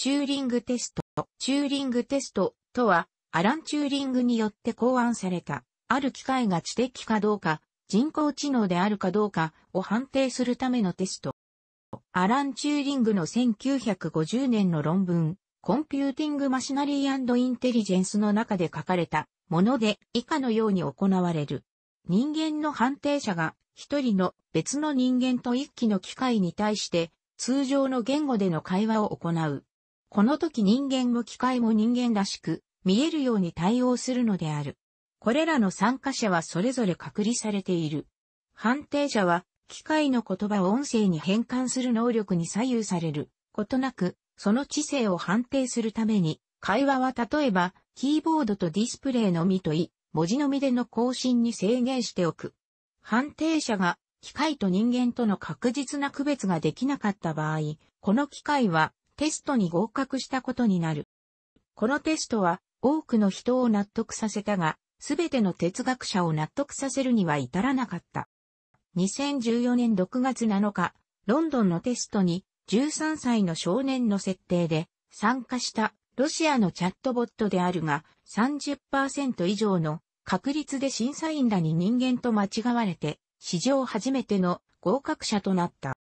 チューリングテスト。チューリングテストとは、アラン・チューリングによって考案された、ある機械が知的かどうか、人工知能であるかどうかを判定するためのテスト。アラン・チューリングの1950年の論文、コンピューティング・マシナリーインテリジェンスの中で書かれたもので、以下のように行われる。人間の判定者が、一人の別の人間と一機の機械に対して、通常の言語での会話を行う。この時人間も機械も人間らしく、見えるように対応するのである。これらの参加者はそれぞれ隔離されている。判定者は、機械の言葉を音声に変換する能力に左右されることなく、その知性を判定するために、会話は例えば、キーボードとディスプレイのみとい、文字のみでの更新に制限しておく。判定者が、機械と人間との確実な区別ができなかった場合、この機械は、テストに合格したことになる。このテストは多くの人を納得させたが、すべての哲学者を納得させるには至らなかった。2014年6月7日、ロンドンのテストに13歳の少年の設定で参加したロシアのチャットボットであるが30%以上の確率で審査員らに人間と間違われて史上初めての合格者となった。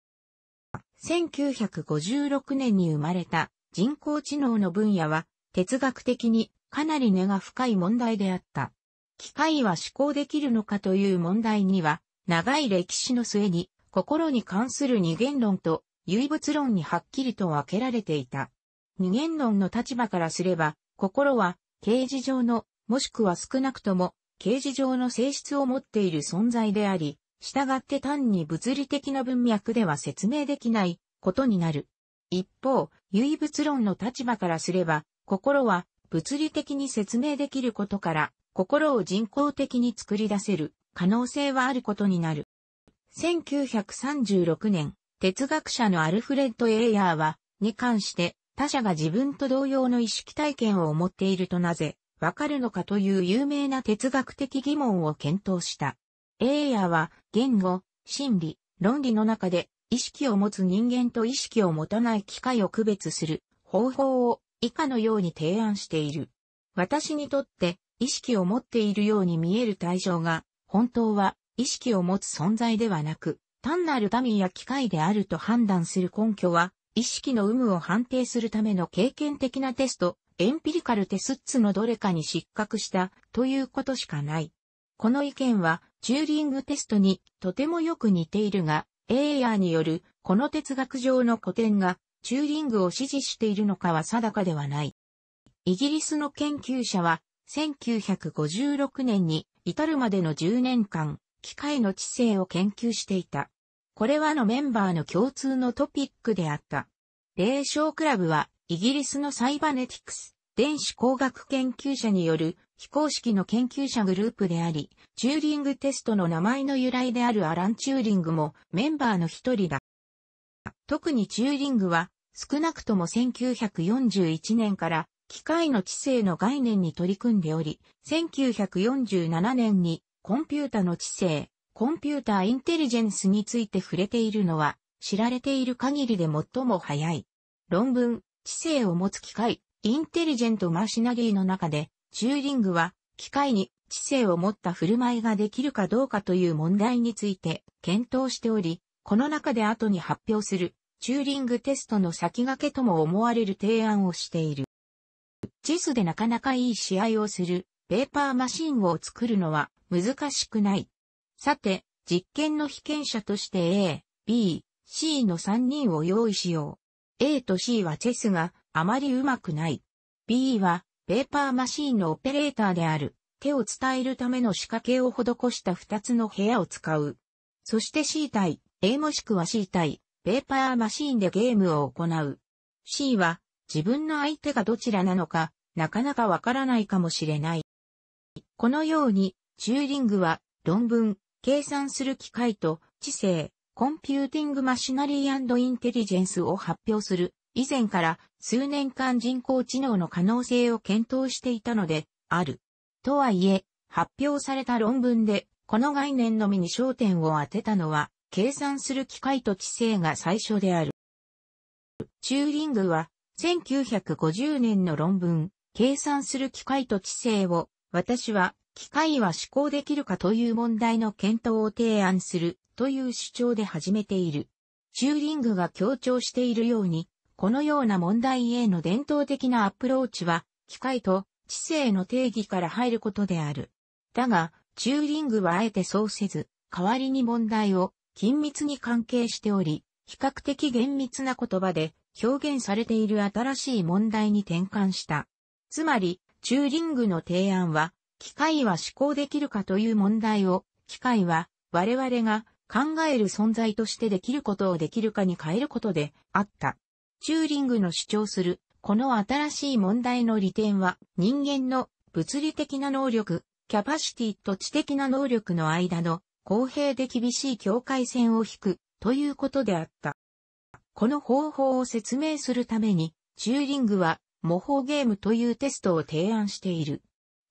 1956年に生まれた人工知能の分野は哲学的にかなり根が深い問題であった。機械は思考できるのかという問題には長い歴史の末に心に関する二元論と唯物論にはっきりと分けられていた。二元論の立場からすれば心は形事上のもしくは少なくとも形事上の性質を持っている存在であり、従って単に物理的な文脈では説明できないことになる。一方、唯物論の立場からすれば、心は物理的に説明できることから、心を人工的に作り出せる可能性はあることになる。1936年、哲学者のアルフレッド・エイヤーは、に関して他者が自分と同様の意識体験を持っているとなぜわかるのかという有名な哲学的疑問を検討した。エイヤーは言語、心理、論理の中で意識を持つ人間と意識を持たない機械を区別する方法を以下のように提案している。私にとって意識を持っているように見える対象が本当は意識を持つ存在ではなく単なる民や機械であると判断する根拠は意識の有無を判定するための経験的なテスト、エンピリカルテスッツのどれかに失格したということしかない。この意見はチューリングテストにとてもよく似ているが、エイヤーによるこの哲学上の古典がチューリングを支持しているのかは定かではない。イギリスの研究者は1956年に至るまでの10年間、機械の知性を研究していた。これはのメンバーの共通のトピックであった。霊障クラブはイギリスのサイバネティクス、電子工学研究者による非公式の研究者グループであり、チューリングテストの名前の由来であるアラン・チューリングもメンバーの一人だ。特にチューリングは少なくとも1941年から機械の知性の概念に取り組んでおり、1947年にコンピュータの知性、コンピューターインテリジェンスについて触れているのは知られている限りで最も早い。論文、知性を持つ機械、インテリジェント・マシナリーの中でチューリングは、機械に知性を持った振る舞いができるかどうかという問題について検討しており、この中で後に発表するチューリングテストの先駆けとも思われる提案をしている。チェスでなかなかいい試合をするペーパーマシンを作るのは難しくない。さて、実験の被験者として A、B、C の3人を用意しよう。A と C はチェスがあまりうまくない。B はペーパーマシーンのオペレーターである、手を伝えるための仕掛けを施した2つの部屋を使う。そして C 対 A もしくは C 対ペーパーマシーンでゲームを行う。C は自分の相手がどちらなのか、なかなかわからないかもしれない。このように、チューリングは論文、計算する機械と知性、コンピューティングマシナリーインテリジェンスを発表する以前から数年間人工知能の可能性を検討していたので、ある。とはいえ、発表された論文で、この概念のみに焦点を当てたのは、計算する機械と知性が最初である。チューリングは、1950年の論文、計算する機械と知性を、私は、機械は思考できるかという問題の検討を提案するという主張で始めている。チューリングが強調しているように、このような問題への伝統的なアプローチは、機械と知性の定義から入ることである。だが、チューリングはあえてそうせず、代わりに問題を緊密に関係しており、比較的厳密な言葉で表現されている新しい問題に転換した。つまり、チューリングの提案は、機械は思考できるかという問題を、機械は我々が考える存在としてできることをできるかに変えることであった。チューリングの主張する、この新しい問題の利点は、人間の物理的な能力、キャパシティと知的な能力の間の公平で厳しい境界線を引くということであった。この方法を説明するために、チューリングは模倣ゲームというテストを提案している。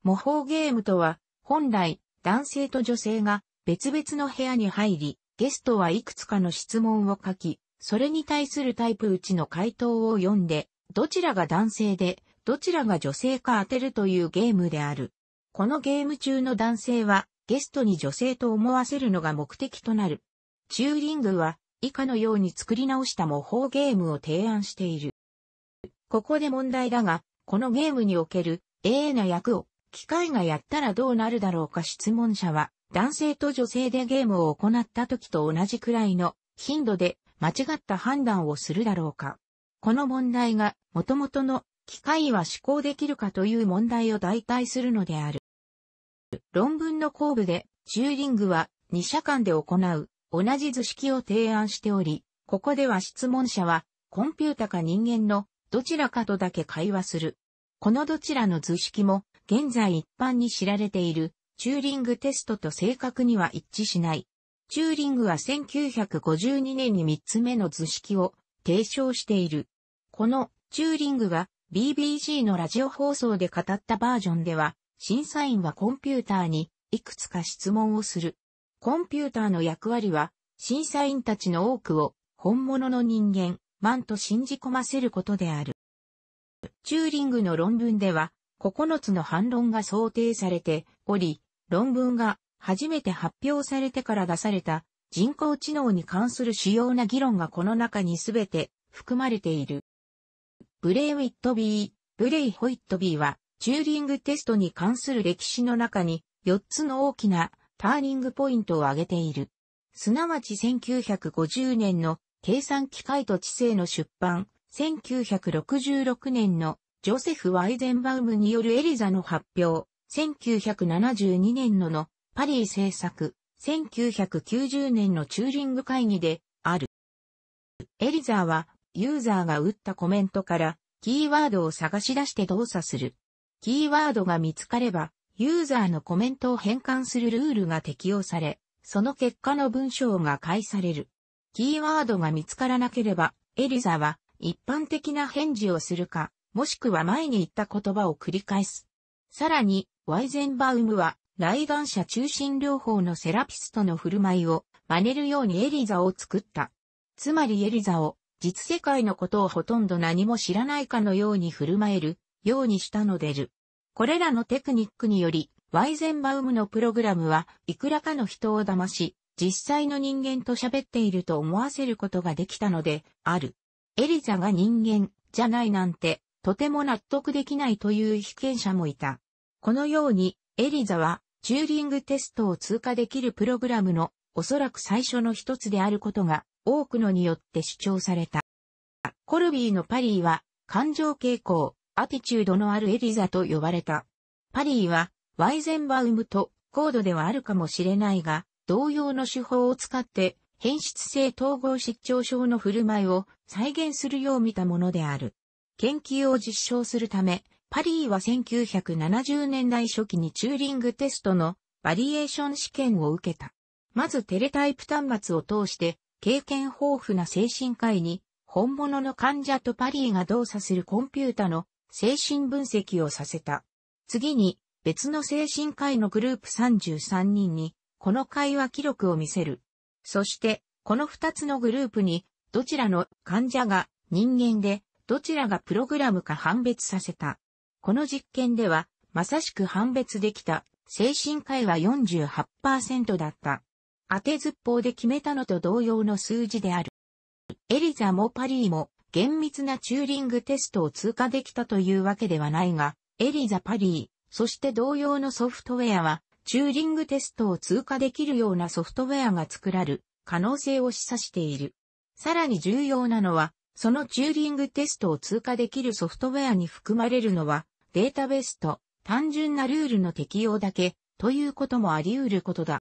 模倣ゲームとは、本来男性と女性が別々の部屋に入り、ゲストはいくつかの質問を書き、それに対するタイプうちの回答を読んで、どちらが男性で、どちらが女性か当てるというゲームである。このゲーム中の男性は、ゲストに女性と思わせるのが目的となる。チューリングは、以下のように作り直した模倣ゲームを提案している。ここで問題だが、このゲームにおける、A な役を、機械がやったらどうなるだろうか質問者は、男性と女性でゲームを行った時と同じくらいの頻度で間違った判断をするだろうか。この問題が元々の機械は思考できるかという問題を代替するのである。論文の後部でチューリングは2社間で行う同じ図式を提案しており、ここでは質問者はコンピュータか人間のどちらかとだけ会話する。このどちらの図式も現在一般に知られているチューリングテストと正確には一致しない。チューリングは1952年に3つ目の図式を提唱している。このチューリングが BBC のラジオ放送で語ったバージョンでは、審査員はコンピューターにいくつか質問をする。コンピューターの役割は、審査員たちの多くを本物の人間、マンと信じ込ませることである。チューリングの論文では、9つの反論が想定されており、論文が初めて発表されてから出された人工知能に関する主要な議論がこの中にすべて含まれている。ブレイ・ウィットビー、ブレイ・ホイットビーは、チューリングテストに関する歴史の中に4つの大きなターニングポイントを挙げている。すなわち1950年の計算機械と知性の出版、1966年のジョセフ・ワイゼンバウムによるエリザの発表、1972年ののパリー政策、1990年のチューリング会議で、ある。エリザーは、ユーザーが打ったコメントから、キーワードを探し出して動作する。キーワードが見つかれば、ユーザーのコメントを変換するルールが適用され、その結果の文章が返される。キーワードが見つからなければ、エリザは一般的な返事をするか、もしくは前に言った言葉を繰り返す。さらに、ワイゼンバウムは来願者中心療法のセラピストの振る舞いを真似るようにエリザを作った。つまりエリザを実世界のことをほとんど何も知らないかのように振る舞えるようにしたのでる。これらのテクニックにより、ワイゼンバウムのプログラムはいくらかの人を騙し、実際の人間と喋っていると思わせることができたので、ある。エリザが人間じゃないなんて、とても納得できないという被験者もいた。このように、エリザはチューリングテストを通過できるプログラムのおそらく最初の一つであることが多くのによって主張された。コルビーのパリーは感情傾向、アティチュードのあるエリザと呼ばれた。パリーはワイゼンバウムと高度ではあるかもしれないが、同様の手法を使って変質性統合失調症の振る舞いを再現するよう見たものである。研究を実証するため、パリーは1970年代初期にチューリングテストのバリエーション試験を受けた。まずテレタイプ端末を通して経験豊富な精神科医に本物の患者とパリーが動作するコンピュータの精神分析をさせた。次に別の精神科医のグループ33人にこの会話記録を見せる。そしてこの2つのグループにどちらの患者が人間でどちらがプログラムか判別させた。この実験では、まさしく判別できた、精神科医は48%だった。当てずっぽうで決めたのと同様の数字である。エリザもパリーも厳密なチューリングテストを通過できたというわけではないが、エリザ・パリー、そして同様のソフトウェアは、チューリングテストを通過できるようなソフトウェアが作られる可能性を示唆している。さらに重要なのは、そのチューリングテストを通過できるソフトウェアに含まれるのは、データベースと単純なルールの適用だけということもあり得ることだ。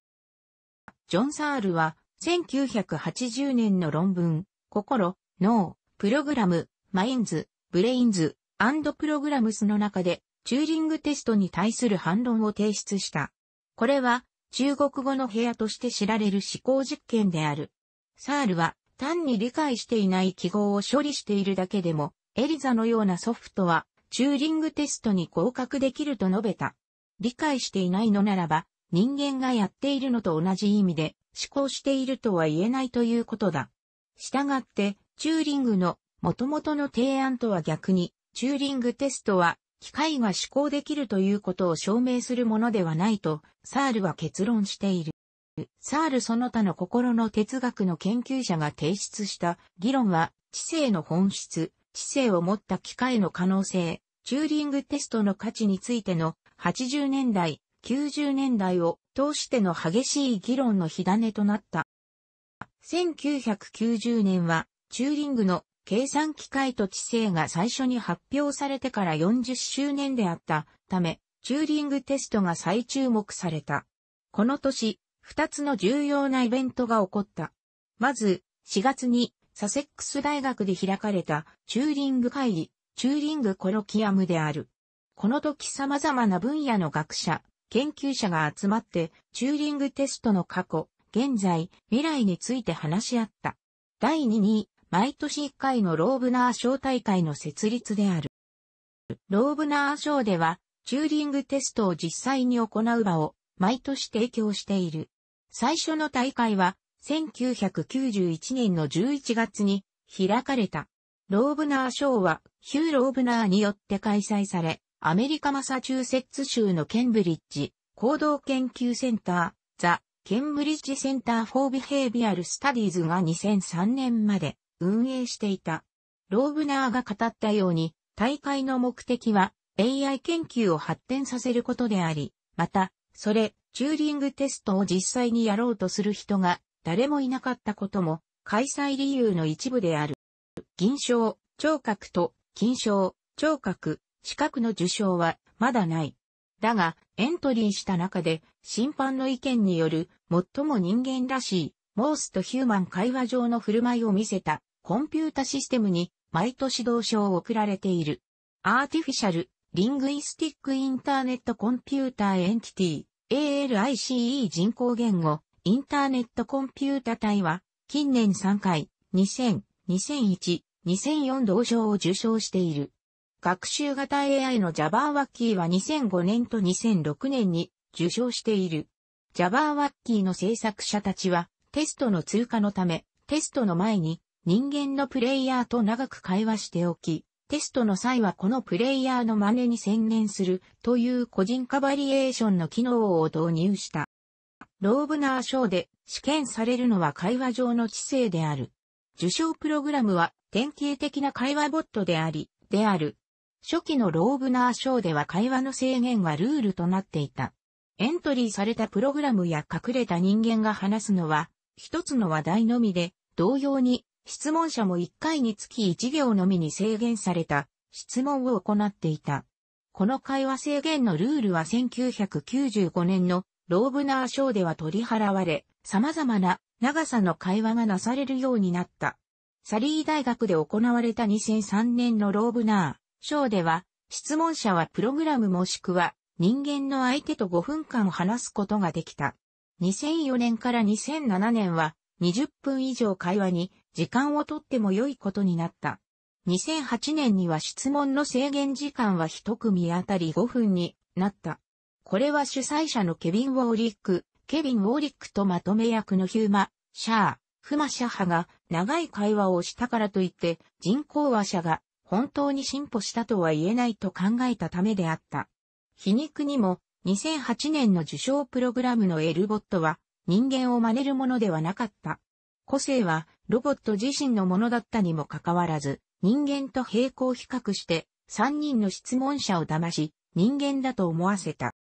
ジョン・サールは1980年の論文、心、脳、プログラム、マインズ、ブレインズ、アンドプログラムスの中でチューリングテストに対する反論を提出した。これは中国語の部屋として知られる思考実験である。サールは単に理解していない記号を処理しているだけでもエリザのようなソフトはチューリングテストに合格できると述べた。理解していないのならば、人間がやっているのと同じ意味で、思考しているとは言えないということだ。したがって、チューリングの元々の提案とは逆に、チューリングテストは機械が思考できるということを証明するものではないと、サールは結論している。サールその他の心の哲学の研究者が提出した議論は、知性の本質、知性を持った機械の可能性、チューリングテストの価値についての80年代、90年代を通しての激しい議論の火種となった。1990年は、チューリングの計算機械と知性が最初に発表されてから40周年であったため、チューリングテストが再注目された。この年、2つの重要なイベントが起こった。まず、4月にサセックス大学で開かれたチューリング会議、チューリングコロキアムである。この時様々な分野の学者、研究者が集まって、チューリングテストの過去、現在、未来について話し合った。第2に、毎年1回のローブナー賞大会の設立である。ローブナー賞では、チューリングテストを実際に行う場を、毎年提供している。最初の大会は、1991年の11月に開かれた。ローブナー賞は、ヒュー・ローブナーによって開催され、アメリカマサチューセッツ州のケンブリッジ、行動研究センター、ザ・ケンブリッジセンター・フォー・ビヘイビアル・スタディーズが2003年まで運営していた。ローブナーが語ったように、大会の目的は AI 研究を発展させることであり、また、それ、チューリングテストを実際にやろうとする人が誰もいなかったことも開催理由の一部である。銀賞、聴覚と金賞、聴覚、資格の受賞はまだない。だが、エントリーした中で、審判の意見による、最も人間らしい、モースとヒューマン会話上の振る舞いを見せた、コンピュータシステムに、毎年同賞を贈られている。アーティフィシャル、リングイスティックインターネットコンピューターエンティティ、ALICE 人工言語、インターネットコンピュータ体は、近年3回、2000、2001、2004同賞を受賞している。学習型 AI の Java ワッキーは2005年と2006年に受賞している。Java ワッキーの制作者たちはテストの通過のため、テストの前に人間のプレイヤーと長く会話しておき、テストの際はこのプレイヤーの真似に専念するという個人化バリエーションの機能を導入した。ローブナー賞で試験されるのは会話上の知性である。受賞プログラムは典型的な会話ボットであり、である。初期のローブナー賞では会話の制限はルールとなっていた。エントリーされたプログラムや隠れた人間が話すのは、一つの話題のみで、同様に、質問者も1回につき1行のみに制限された質問を行っていた。この会話制限のルールは1995年のローブナー賞では取り払われ、様々な長さの会話がなされるようになった。サリー大学で行われた2003年のローブナー賞では、質問者はプログラムもしくは人間の相手と5分間話すことができた。2004年から2007年は20分以上会話に時間をとっても良いことになった。2008年には質問の制限時間は1組あたり5分になった。これは主催者のケビン・ウォーリック、ケビン・ウォーリックとまとめ役のヒューマ、シャー、フマシャハが長い会話をしたからといって人工話者が本当に進歩したとは言えないと考えたためであった。皮肉にも2008年の受賞プログラムのエルボットは人間を真似るものではなかった。個性はロボット自身のものだったにもかかわらず人間と並行比較して3人の質問者を騙し人間だと思わせた。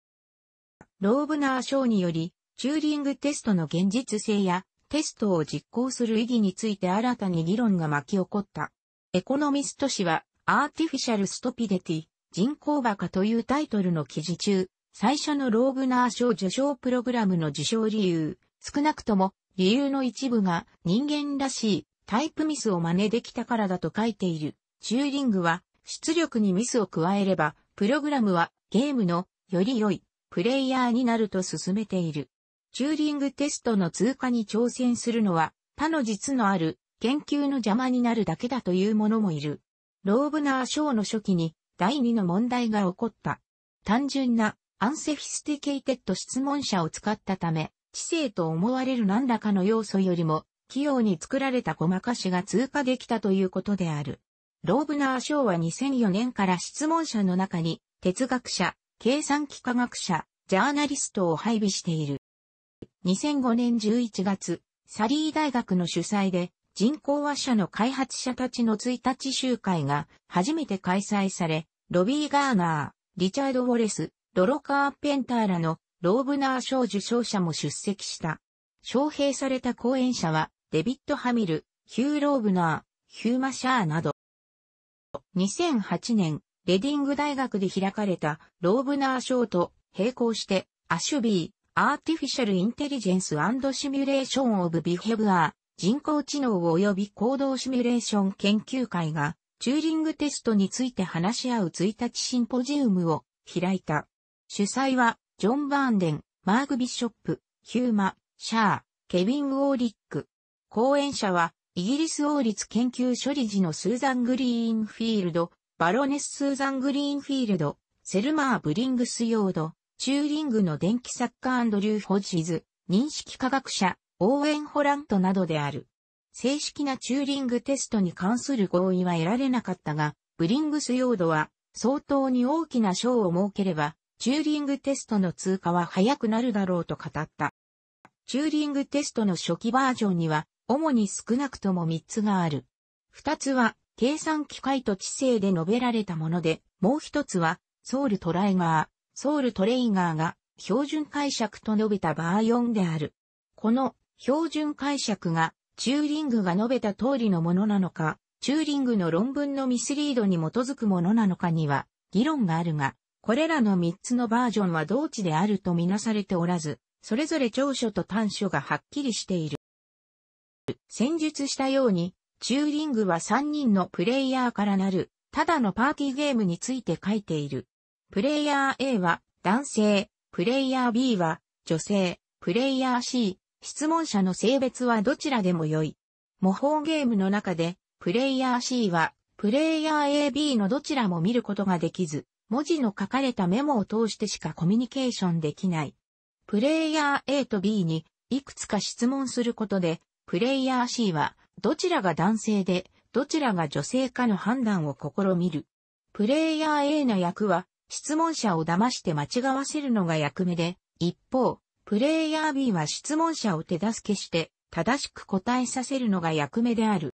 ローブナー賞によりチューリングテストの現実性やテストを実行する意義について新たに議論が巻き起こった。エコノミスト氏は、アーティフィシャルストピデティ、人工馬鹿というタイトルの記事中、最初のローグナー賞受賞プログラムの受賞理由、少なくとも理由の一部が人間らしいタイプミスを真似できたからだと書いている。チューリングは出力にミスを加えれば、プログラムはゲームのより良いプレイヤーになると進めている。チューリングテストの通過に挑戦するのは、他の実のある研究の邪魔になるだけだという者もいる。ローブナー賞の初期に第二の問題が起こった。単純なアンセフィスティケイテッド質問者を使ったため、知性と思われる何らかの要素よりも、器用に作られたごまかしが通過できたということである。ローブナー賞は2004年から質問者の中に、哲学者、計算機科学者、ジャーナリストを配備している。2005年11月、サリー大学の主催で、人工話社の開発者たちの1日集会が初めて開催され、ロビー・ガーナー、リチャード・ウォレス、ドロカー・ペンターらのローブナー賞受賞者も出席した。招聘された講演者は、デビッド・ハミル、ヒュー・ローブナー、ヒューマ・シャーなど。2008年、レディング大学で開かれたローブナー賞と並行して、アシュビー、アーティフィシャルインテリジェンスシミュレーションオブビヘブア人工知能及び行動シミュレーション研究会がチューリングテストについて話し合う1日シンポジウムを開いた。主催はジョン・バーンデン、マーク・ビショップ、ヒューマ、シャー、ケビン・ウォーリック。講演者はイギリス王立研究処理時のスーザン・グリーンフィールド、バロネス・スーザン・グリーンフィールド、セルマー・ブリングス・ヨード、チューリングの電気作家アンドリュー・ホッジズ、認識科学者、オーェン・ホラントなどである。正式なチューリングテストに関する合意は得られなかったが、ブリングス用度は相当に大きな賞を設ければ、チューリングテストの通過は早くなるだろうと語った。チューリングテストの初期バージョンには、主に少なくとも3つがある。2つは、計算機械と知性で述べられたもので、もう1つは、ソウルトライガソウルトレイガーが標準解釈と述べたバー4である。この標準解釈がチューリングが述べた通りのものなのか、チューリングの論文のミスリードに基づくものなのかには議論があるが、これらの3つのバージョンは同値であるとみなされておらず、それぞれ長所と短所がはっきりしている。戦術したように、チューリングは3人のプレイヤーからなる、ただのパーティーゲームについて書いている。プレイヤー A は男性、プレイヤー B は女性、プレイヤー C、質問者の性別はどちらでも良い。模倣ゲームの中で、プレイヤー C は、プレイヤー AB のどちらも見ることができず、文字の書かれたメモを通してしかコミュニケーションできない。プレイヤー A と B に、いくつか質問することで、プレイヤー C は、どちらが男性で、どちらが女性かの判断を試みる。プレイヤー A の役は、質問者を騙して間違わせるのが役目で、一方、プレイヤー B は質問者を手助けして正しく答えさせるのが役目である。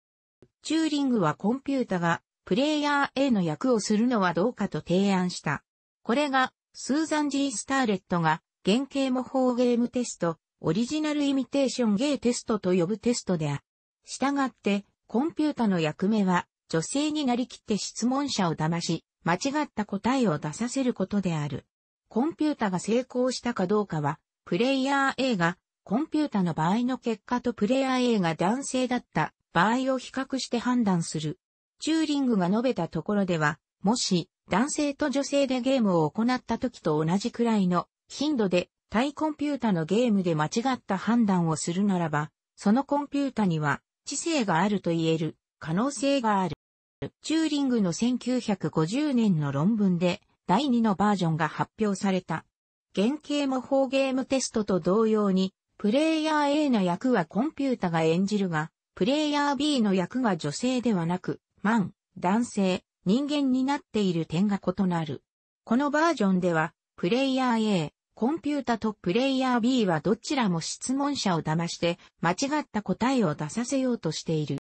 チューリングはコンピュータがプレイヤー A の役をするのはどうかと提案した。これがスーザン・ G・ スターレットが原型模倣ゲームテスト、オリジナルイミテーションゲーテストと呼ぶテストである。したがって、コンピュータの役目は女性になりきって質問者を騙し、間違った答えを出させることである。コンピュータが成功したかどうかは、プレイヤー A がコンピュータの場合の結果とプレイヤー A が男性だった場合を比較して判断する。チューリングが述べたところでは、もし男性と女性でゲームを行った時と同じくらいの頻度で対コンピュータのゲームで間違った判断をするならば、そのコンピュータには知性があると言える可能性がある。チューリングの1950年の論文で第2のバージョンが発表された。原型模倣ゲームテストと同様に、プレイヤー A の役はコンピュータが演じるが、プレイヤー B の役が女性ではなく、マン、男性、人間になっている点が異なる。このバージョンでは、プレイヤー A、コンピュータとプレイヤー B はどちらも質問者を騙して間違った答えを出させようとしている。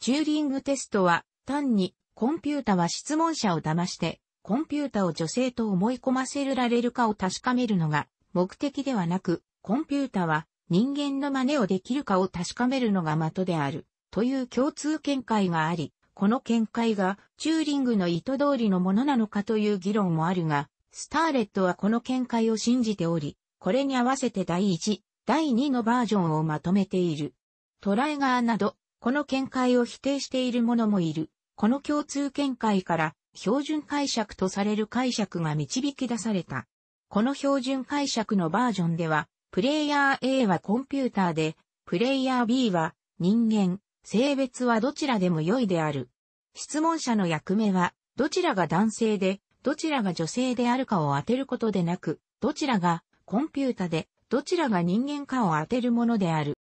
チューリングテストは、単に、コンピュータは質問者を騙して、コンピュータを女性と思い込ませられるかを確かめるのが、目的ではなく、コンピュータは、人間の真似をできるかを確かめるのが的である、という共通見解があり、この見解が、チューリングの意図通りのものなのかという議論もあるが、スターレットはこの見解を信じており、これに合わせて第1、第2のバージョンをまとめている。トライガーなど、この見解を否定している者もいる。この共通見解から標準解釈とされる解釈が導き出された。この標準解釈のバージョンでは、プレイヤー A はコンピューターで、プレイヤー B は人間、性別はどちらでも良いである。質問者の役目は、どちらが男性で、どちらが女性であるかを当てることでなく、どちらがコンピュータで、どちらが人間かを当てるものである。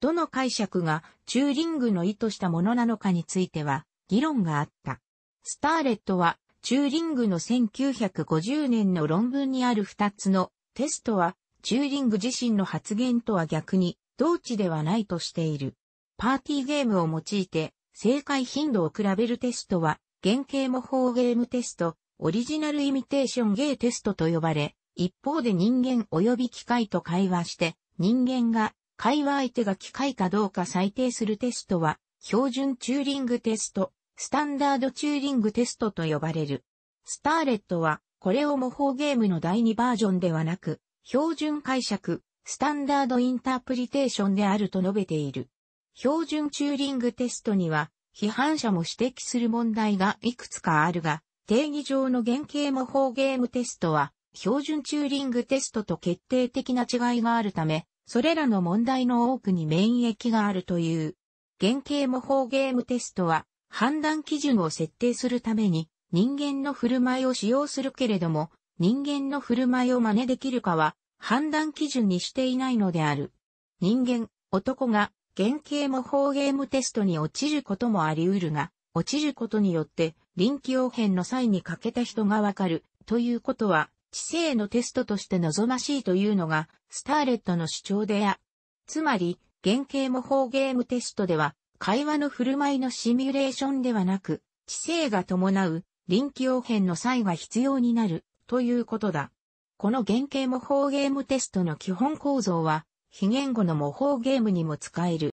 どの解釈がチューリングの意図したものなのかについては議論があった。スターレットはチューリングの1950年の論文にある2つのテストはチューリング自身の発言とは逆に同値ではないとしている。パーティーゲームを用いて正解頻度を比べるテストは原型模倣ゲームテスト、オリジナルイミテーションゲーテストと呼ばれ、一方で人間及び機械と会話して人間が会話相手が機械かどうか採定するテストは、標準チューリングテスト、スタンダードチューリングテストと呼ばれる。スターレットは、これを模倣ゲームの第2バージョンではなく、標準解釈、スタンダードインタープリテーションであると述べている。標準チューリングテストには、批判者も指摘する問題がいくつかあるが、定義上の原型模倣ゲームテストは、標準チューリングテストと決定的な違いがあるため、それらの問題の多くに免疫があるという。原型模倣ゲームテストは、判断基準を設定するために、人間の振る舞いを使用するけれども、人間の振る舞いを真似できるかは、判断基準にしていないのである。人間、男が、原型模倣ゲームテストに落ちることもあり得るが、落ちることによって、臨機応変の際に欠けた人がわかる、ということは、知性のテストとして望ましいというのが、スターレットの主張であ。つまり、原型模倣ゲームテストでは、会話の振る舞いのシミュレーションではなく、知性が伴う臨機応変の際が必要になるということだ。この原型模倣ゲームテストの基本構造は、非言語の模倣ゲームにも使える。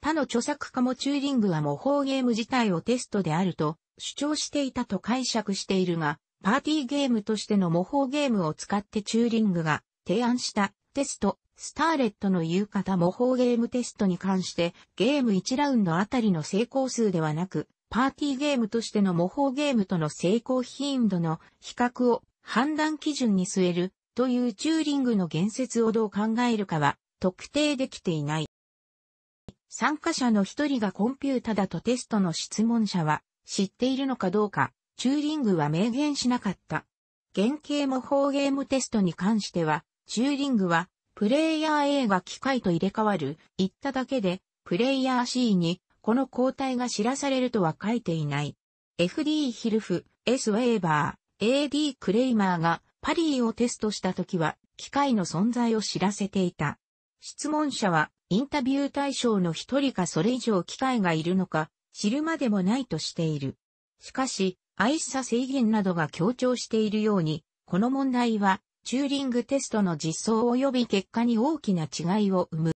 他の著作家もチューリングは模倣ゲーム自体をテストであると主張していたと解釈しているが、パーティーゲームとしての模倣ゲームを使ってチューリングが提案したテスト、スターレットの夕方模倣ゲームテストに関してゲーム1ラウンドあたりの成功数ではなく、パーティーゲームとしての模倣ゲームとの成功頻度の比較を判断基準に据えるというチューリングの言説をどう考えるかは特定できていない。参加者の一人がコンピュータだとテストの質問者は知っているのかどうかチューリングは明言しなかった。原型模倣ゲームテストに関しては、チューリングは、プレイヤー A が機械と入れ替わる、言っただけで、プレイヤー C に、この交代が知らされるとは書いていない。FD ヒルフ、S ウェーバー、AD クレイマーが、パリーをテストした時は、機械の存在を知らせていた。質問者は、インタビュー対象の一人かそれ以上機械がいるのか、知るまでもないとしている。しかし、愛しさ制限などが強調しているように、この問題は、チューリングテストの実装及び結果に大きな違いを生む。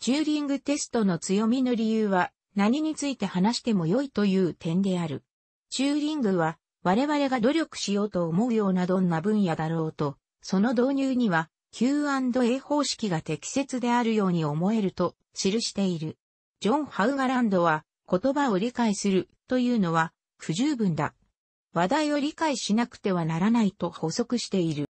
チューリングテストの強みの理由は、何について話しても良いという点である。チューリングは、我々が努力しようと思うようなどんな分野だろうと、その導入には Q&A 方式が適切であるように思えると記している。ジョン・ハウガランドは言葉を理解するというのは不十分だ話題を理解しなくてはならないと補足している。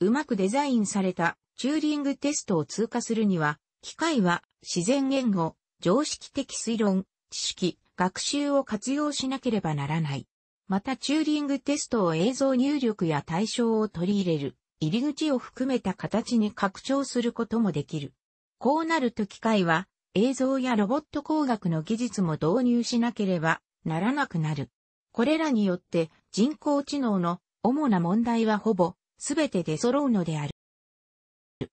うまくデザインされたチューリングテストを通過するには、機械は自然言語、常識的推論、知識、学習を活用しなければならない。またチューリングテストを映像入力や対象を取り入れる、入り口を含めた形に拡張することもできる。こうなると機械は映像やロボット工学の技術も導入しなければならなくなる。これらによって人工知能の主な問題はほぼ全て出揃うのである。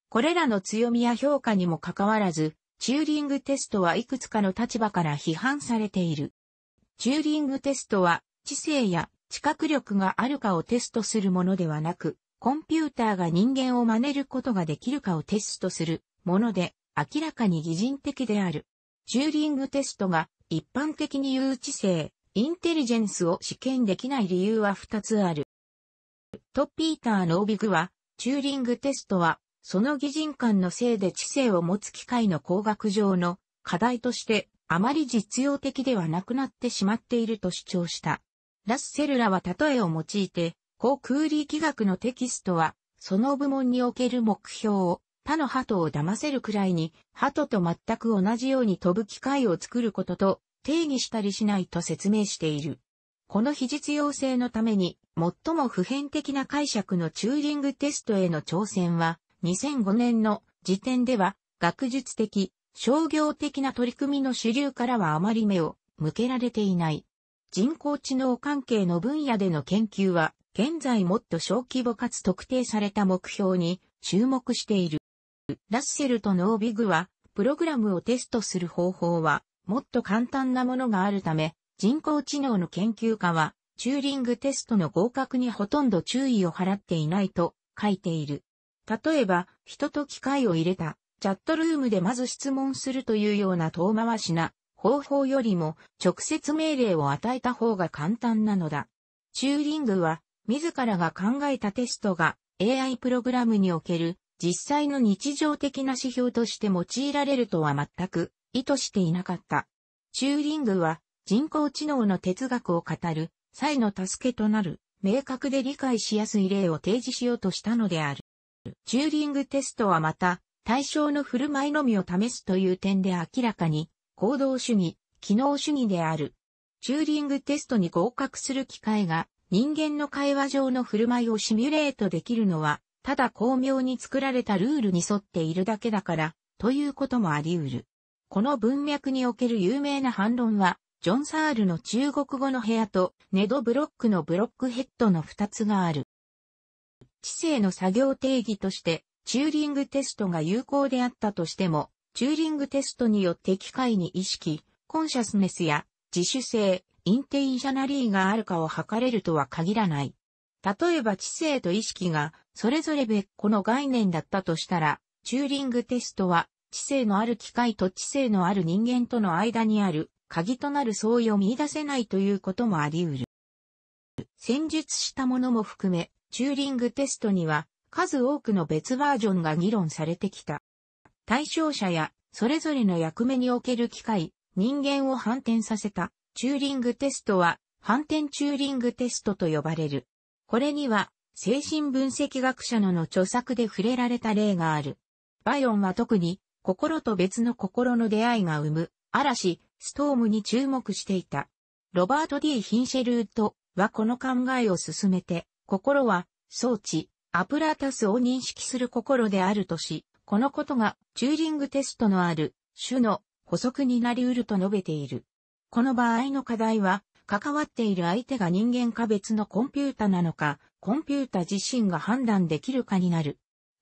これらの強みや評価にもかかわらず、チューリングテストはいくつかの立場から批判されている。チューリングテストは知性や知覚力があるかをテストするものではなく、コンピューターが人間を真似ることができるかをテストするもので、明らかに擬人的である。チューリングテストが一般的に言う知性、インテリジェンスを試験できない理由は2つある。とピーターのビグは、チューリングテストは、その擬人感のせいで知性を持つ機械の工学上の課題として、あまり実用的ではなくなってしまっていると主張した。ラス・セルラは例えを用いて、航空力学のテキストは、その部門における目標を、他の鳩を騙せるくらいに、鳩と全く同じように飛ぶ機械を作ることと、定義したりしないと説明している。この非実用性のために、最も普遍的な解釈のチューリングテストへの挑戦は、2005年の時点では、学術的、商業的な取り組みの主流からはあまり目を向けられていない。人工知能関係の分野での研究は、現在もっと小規模かつ特定された目標に注目している。ラッセルとノービグは、プログラムをテストする方法は、もっと簡単なものがあるため、人工知能の研究家は、チューリングテストの合格にほとんど注意を払っていないと書いている。例えば、人と機械を入れた、チャットルームでまず質問するというような遠回しな方法よりも直接命令を与えた方が簡単なのだ。チューリングは自らが考えたテストが AI プログラムにおける実際の日常的な指標として用いられるとは全く意図していなかった。チューリングは人工知能の哲学を語る際の助けとなる明確で理解しやすい例を提示しようとしたのである。チューリングテストはまた対象の振る舞いのみを試すという点で明らかに行動主義、機能主義である。チューリングテストに合格する機会が人間の会話上の振る舞いをシミュレートできるのは、ただ巧妙に作られたルールに沿っているだけだから、ということもあり得る。この文脈における有名な反論は、ジョン・サールの中国語の部屋と、ネド・ブロックのブロックヘッドの二つがある。知性の作業定義として、チューリングテストが有効であったとしても、チューリングテストによって機械に意識、コンシャスネスや自主性、インテインシャナリーがあるかを測れるとは限らない。例えば知性と意識がそれぞれ別個の概念だったとしたら、チューリングテストは知性のある機械と知性のある人間との間にある鍵となる相違を見出せないということもあり得る。戦術したものも含め、チューリングテストには数多くの別バージョンが議論されてきた。対象者やそれぞれの役目における機械、人間を反転させたチューリングテストは反転チューリングテストと呼ばれる。これには精神分析学者のの著作で触れられた例がある。バイオンは特に心と別の心の出会いが生む、嵐、ストームに注目していた。ロバート・ D・ ヒンシェルートはこの考えを進めて、心は、装置、アプラタスを認識する心であるとし、このことがチューリングテストのある種の補足になり得ると述べている。この場合の課題は、関わっている相手が人間か別のコンピュータなのか、コンピュータ自身が判断できるかになる。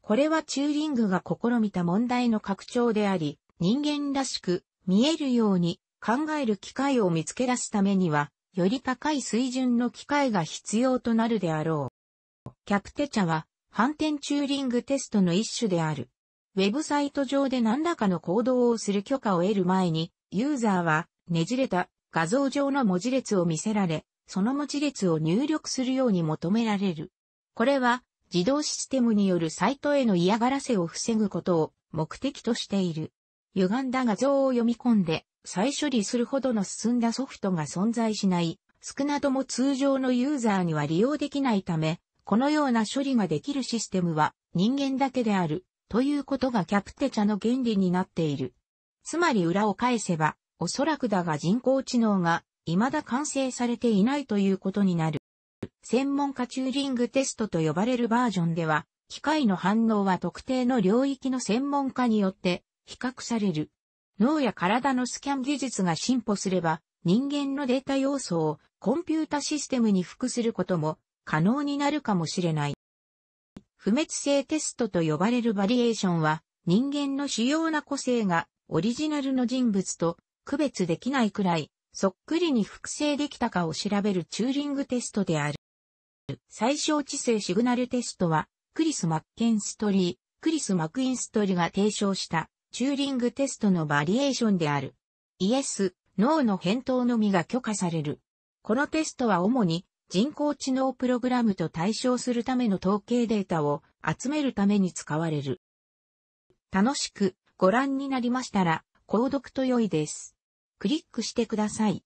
これはチューリングが試みた問題の拡張であり、人間らしく見えるように考える機会を見つけ出すためには、より高い水準の機会が必要となるであろう。キャプテチャは、反転チューリングテストの一種である。ウェブサイト上で何らかの行動をする許可を得る前に、ユーザーは、ねじれた画像上の文字列を見せられ、その文字列を入力するように求められる。これは、自動システムによるサイトへの嫌がらせを防ぐことを目的としている。歪んだ画像を読み込んで再処理するほどの進んだソフトが存在しない、少なとも通常のユーザーには利用できないため、このような処理ができるシステムは人間だけである、ということがキャプテチャの原理になっている。つまり裏を返せば、おそらくだが人工知能が未だ完成されていないということになる。専門家チューリングテストと呼ばれるバージョンでは、機械の反応は特定の領域の専門家によって比較される。脳や体のスキャン技術が進歩すれば、人間のデータ要素をコンピュータシステムに服することも可能になるかもしれない。不滅性テストと呼ばれるバリエーションは、人間の主要な個性がオリジナルの人物と区別できないくらい、そっくりに複製できたかを調べるチューリングテストである。る最小知性シグナルテストは、クリス・マッケンストリー、クリス・マクインストリーが提唱したチューリングテストのバリエーションである。イエス、ノーの返答のみが許可される。このテストは主に人工知能プログラムと対象するための統計データを集めるために使われる。楽しくご覧になりましたら、購読と良いです。クリックしてください。